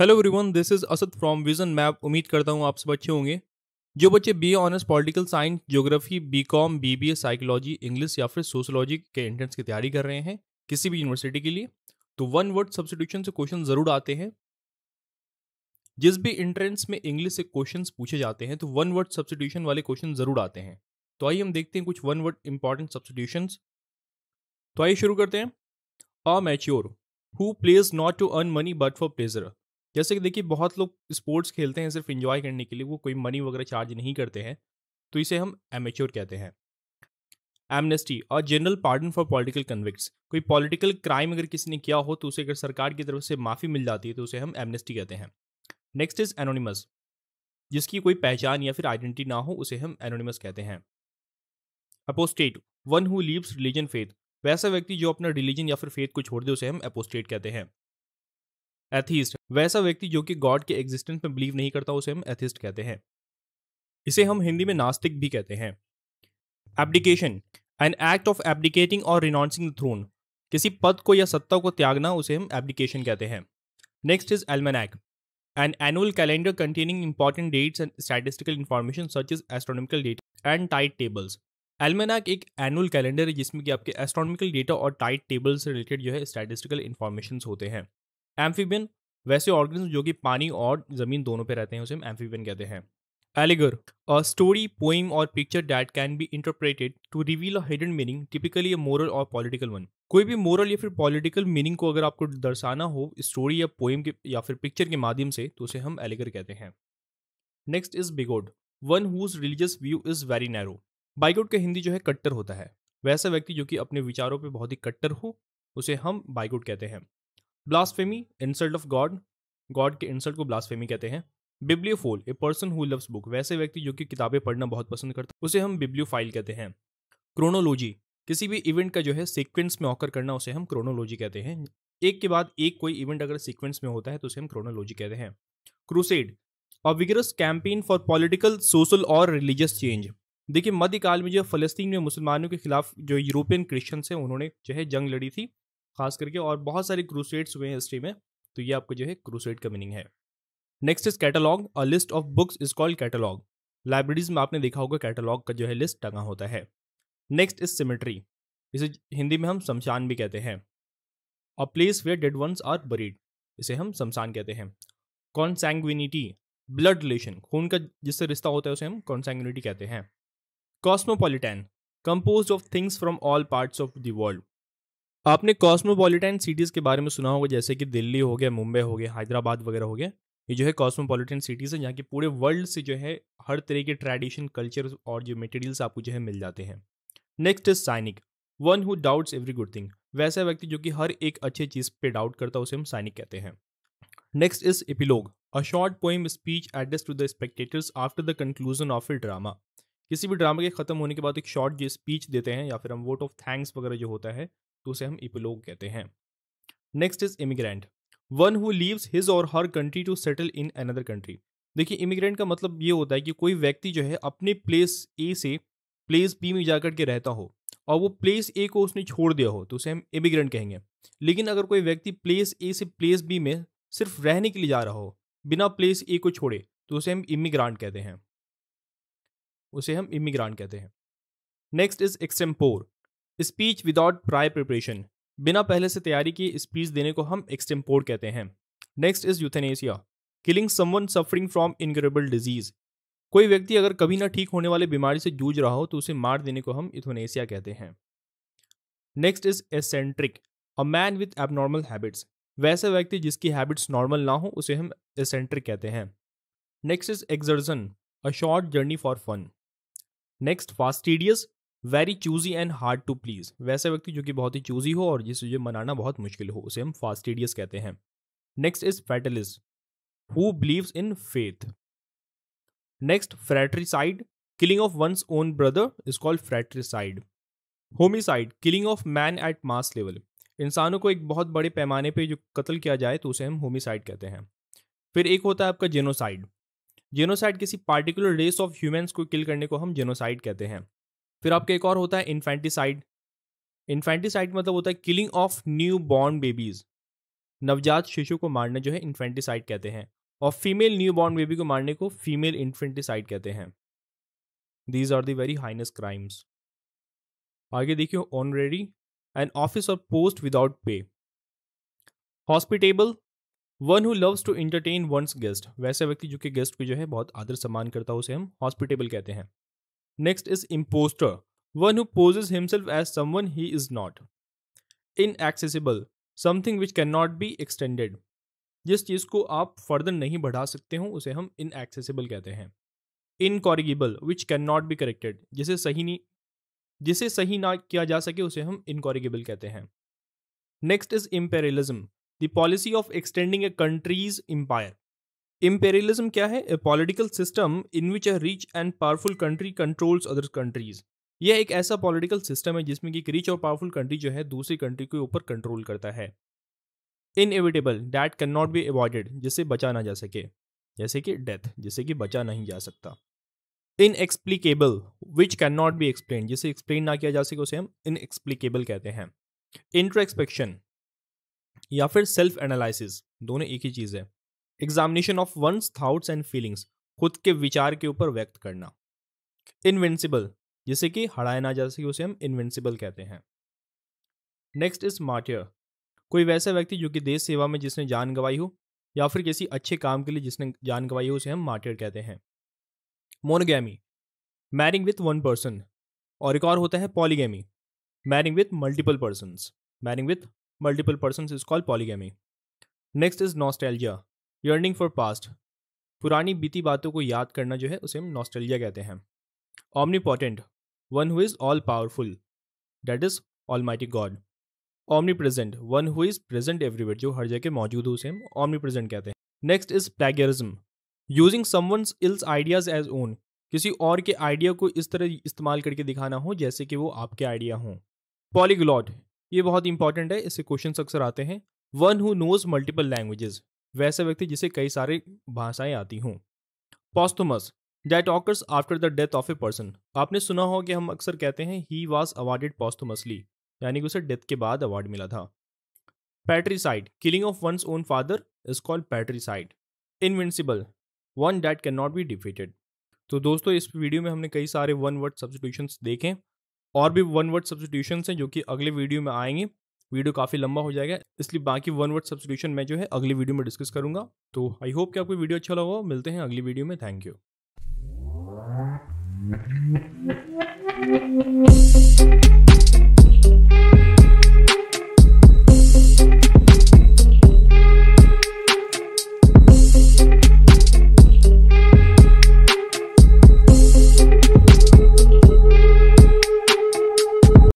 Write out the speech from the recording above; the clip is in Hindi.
Hello everyone this is Asad from vision map उम्मीद करता हूँ आप सब अच्छे होंगे जो बच्चे B honours political science geography B com B B A psychology English या फिर सोशोलॉजी के एंट्रेंस की तैयारी कर रहे हैं किसी भी यूनिवर्सिटी के लिए तो वन वर्ड सब्सटीट्यूशन से क्वेश्चन ज़रूर आते हैं जिस भी एंट्रेंस में इंग्लिश से क्वेश्चन पूछे जाते हैं तो वन वर्ड सब्सटीट्यूशन वाले क्वेश्चन ज़रूर आते हैं तो आइए हम देखते हैं कुछ वन वर्ड इंपॉर्टेंट सब्सिट्यूशन तो आइए शुरू करते हैं amateur who plays not to earn money but for pleasure जैसे कि देखिए बहुत लोग स्पोर्ट्स खेलते हैं सिर्फ इन्जॉय करने के लिए वो कोई मनी वगैरह चार्ज नहीं करते हैं तो इसे हम एमेच्योर कहते हैं एमनेस्टी और general pardon for political convicts कोई पॉलिटिकल क्राइम अगर किसी ने किया हो तो उसे अगर सरकार की तरफ से माफ़ी मिल जाती है तो उसे हम एमनेस्टी कहते हैं नेक्स्ट इज एनोनिमस जिसकी कोई पहचान या फिर आइडेंटिटी ना हो उसे हम एनोनिमस कहते हैं apostate one who leaves religion faith वैसा व्यक्ति जो अपना रिलीजन या फिर फेथ को छोड़ दे उसे हम अपोस्टेट कहते हैं एथिस्ट वैसा व्यक्ति जो कि गॉड के एग्जिस्टेंस में बिलीव नहीं करता उसे हम एथिस्ट कहते हैं इसे हम हिंदी में नास्तिक भी कहते हैं abdication an act of abdicating और रिनाउंसिंग द थ्रोन किसी पद को या सत्ता को त्यागना उसे हम एप्डिकेशन कहते हैं next is almanac an annual calendar containing important dates and statistical information such as astronomical data and tide tables almanac एक एनुअल कैलेंडर है जिसमें कि आपके एस्ट्रोनॉमिकल डेटा और टाइट टेबल्स से रिलेटेड जो है स्टैटिस्टिकल इन्फॉर्मेशन होते हैं एम्फीबियन वैसे ऑर्गेनिज्म जो कि पानी और जमीन दोनों पे रहते हैं उसे हम एम्फीबियन कहते हैं एलिगर अ स्टोरी पोइम और picture that can be interpreted to reveal a hidden meaning typically moral और पॉलिटिकल वन कोई भी मोरल या फिर पॉलिटिकल मीनिंग को अगर आपको दर्शाना हो स्टोरी या पोइम के या फिर पिक्चर के माध्यम से तो उसे हम एलिगर कहते हैं next is bigot one whose religious view is very narrow bigot का हिंदी जो है कट्टर होता है वैसा व्यक्ति जो कि अपने विचारों पर बहुत ही कट्टर हो उसे हम बाइगोट कहते हैं blasphemy insult of God God के इंसल्ट को ब्लास्फेमी कहते हैं bibliophile a person who loves book वैसे व्यक्ति जो कि किताबें पढ़ना बहुत पसंद करता है उसे हम बिब्लियोफाइल कहते हैं क्रोनोलॉजी किसी भी इवेंट का जो है सीक्वेंस में ऑकर करना उसे हम क्रोनोलॉजी कहते हैं एक के बाद एक कोई इवेंट अगर सीक्वेंस में होता है तो उसे हम क्रोनोलॉजी कहते हैं क्रूसेड और vigorous campaign for political social और रिलीजियस चेंज देखिए मध्यकाल में जो फलस्तीन में मुसलमानों के खिलाफ जो यूरोपियन क्रिश्चियंस हैं उन्होंने जो है जंग लड़ी थी खास करके और बहुत सारे क्रूसेड्स हुए हैं हिस्ट्री में तो ये आपको जो है क्रूसेड का मीनिंग है next is catalogue a list of books is called catalogue libraries में आपने देखा होगा कैटलॉग का जो है लिस्ट टंगा होता है नेक्स्ट इज सिमेट्री इसे हिंदी में हम शमशान भी कहते हैं a place where dead ones are buried इसे हम शमशान कहते हैं कॉन्सैंग्विनिटी ब्लड रिलेशन खून का जिससे रिश्ता होता है उसे हम कॉन्सैंग्विनिटी कहते हैं cosmopolitan composed of things from all parts of the world आपने कॉस्मोपॉलिटन सिटीज़ के बारे में सुना होगा जैसे कि दिल्ली हो गया मुंबई हो गया हैदराबाद वगैरह हो गया ये जो है कॉस्मोपॉलिटन सिटीज़ हैं जहाँ की पूरे वर्ल्ड से जो है हर तरह के ट्रेडिशन कल्चर और जो मटेरियल्स आपको जो है मिल जाते हैं next is cynic one who doubts every good thing वैसा व्यक्ति जो कि हर एक अच्छे चीज़ पे डाउट करता है उसे हम साइनिक कहते हैं next is epilogue a short poem speech address to the spectators after the conclusion of a drama किसी भी ड्रामा के खत्म होने के बाद एक शॉर्ट जो स्पीच देते हैं या फिर हम वोट ऑफ थैंक्स वगैरह जो होता है तो उसे हम इपलोग कहते हैं next is immigrant one who leaves his और her country to settle in another country देखिए इमिग्रेंट का मतलब ये होता है कि कोई व्यक्ति जो है अपने प्लेस ए से प्लेस बी में जाकर के रहता हो और वो प्लेस ए को उसने छोड़ दिया हो तो उसे हम इमिग्रेंट कहेंगे लेकिन अगर कोई व्यक्ति प्लेस ए से प्लेस बी में सिर्फ रहने के लिए जा रहा हो बिना प्लेस ए को छोड़े तो उसे हम इमिग्रांट कहते हैं उसे हम इमिग्रांट कहते हैं next is extempore speech without prior preparation बिना पहले से तैयारी की स्पीच देने को हम एक्सटेम्पोर कहते हैं next is euthanasia killing someone suffering from incurable disease कोई व्यक्ति अगर कभी ना ठीक होने वाले बीमारी से जूझ रहा हो तो उसे मार देने को हम इथोनेशिया कहते हैं next is eccentric a man with abnormal habits वैसे व्यक्ति जिसकी हैबिट्स नॉर्मल ना हो उसे हम एसेंट्रिक कहते हैं next is excursion a short journey for fun next fastidious very choosy and hard to please वैसे व्यक्ति जो कि बहुत ही चूजी हो और जिसे मनाना बहुत मुश्किल हो उसे हम फास्टिडियस कहते हैं next is fatalist who believes in faith next fratricide killing of one's own brother is called fratricide homicide killing of man at mass level इंसानों को एक बहुत बड़े पैमाने पर जो कत्ल किया जाए तो उसे हम होमिसाइड कहते हैं फिर एक होता है आपका जेनोसाइड जेनोसाइड किसी पार्टिकुलर रेस ऑफ ह्यूमंस को किल करने को हम जेनोसाइड कहते हैं फिर आपका एक और होता है इन्फेंटिसाइड इन्फेंटिसाइड मतलब होता है killing of new born babies नवजात शिशु को मारना जो है इन्फेंटिसाइड कहते हैं और फीमेल न्यू बॉर्न बेबी को मारने को फीमेल इन्फेंटिसाइड कहते हैं these are the very heinous crimes आगे देखिए ऑनरेडी एन ऑफिस और post without pay hospitable one who loves to entertain one's guest वैसे व्यक्ति जो कि गेस्ट को जो है बहुत आदर सम्मान करता है उसे हम हॉस्पिटेबल कहते हैं Next is imposter, one who poses himself as someone he is not. Inaccessible, something which cannot be extended. जिस चीज़ को आप फर्दर नहीं बढ़ा सकते हो उसे हम inaccessible कहते हैं incorrigible which can not be corrected जिसे सही नहीं जिसे सही ना किया जा सके उसे हम इनकॉरिगेबल कहते हैं next is imperialism the policy of extending a country's empire imperialism क्या है a political system in which a rich and powerful country controls other countries यह एक ऐसा पॉलिटिकल सिस्टम है जिसमें कि एक रिच और पावरफुल कंट्री जो है दूसरी कंट्री के ऊपर कंट्रोल करता है inevitable that can not be avoided जिसे बचा ना जा सके जैसे कि डेथ जिसे कि बचा नहीं जा सकता inexplicable which can not be explain जिसे एक्सप्लेन ना किया जा सके उसे हम इनएक्सप्लिकेबल कहते हैं इंट्रोस्पेक्शन या फिर सेल्फ एनालिसिस दोनों एक ही चीज़ है examination of one's thoughts and feelings खुद के विचार के ऊपर व्यक्त करना इनविंसिबल जैसे कि हड़ाया ना जा सके उसे हम इनविंसिबल कहते हैं नेक्स्ट इज मार्टियर कोई वैसा व्यक्ति जो कि देश सेवा में जिसने जान गंवाई हो या फिर किसी अच्छे काम के लिए जिसने जान गंवाई हो उसे हम मार्टियर कहते हैं monogamy marrying with one person और एक और होता है polygamy marrying with multiple person marrying with multiple person is called polygamy next is nostalgia yearning for past पुरानी बीती बातों को याद करना जो है उसे हम नॉस्ट्रेलिया कहते हैं omnipotent one who is all powerful that is all mighty God omnipresent one who is present everywhere जो हर जगह मौजूद हो उसे हम ऑमनी प्रेजेंट कहते हैं next is plagiarism using someone's else ideas as own किसी और के आइडिया को इस तरह इस्तेमाल करके दिखाना हो जैसे कि वो आपके आइडिया हों पॉलीग्लॉट ये बहुत इंपॉर्टेंट है इससे क्वेश्चन अक्सर आते हैं one who knows multiple languages वैसे व्यक्ति जिसे कई सारी भाषाएं आती हों posthumous that occurs after the death of a person आपने सुना हो कि हम अक्सर कहते हैं ही वॉज अवार्डेड पॉस्टमसली यानी कि उसे डेथ के बाद अवार्ड मिला था patricide killing of one's own father is called patricide invincible one that can not be defeated तो दोस्तों इस वीडियो में हमने कई सारे वन वर्ड सब्सिट्यूशन देखे और भी वन वर्ड सब्सिट्यूशन हैं जो कि अगले वीडियो में आएंगे वीडियो काफ़ी लंबा हो जाएगा इसलिए बाकी वन वर्ड सब्सक्रिप्शन मैं जो है अगली वीडियो में डिस्कस करूंगा तो आई होप कि आपको वीडियो अच्छा लगा हो मिलते हैं अगली वीडियो में थैंक यू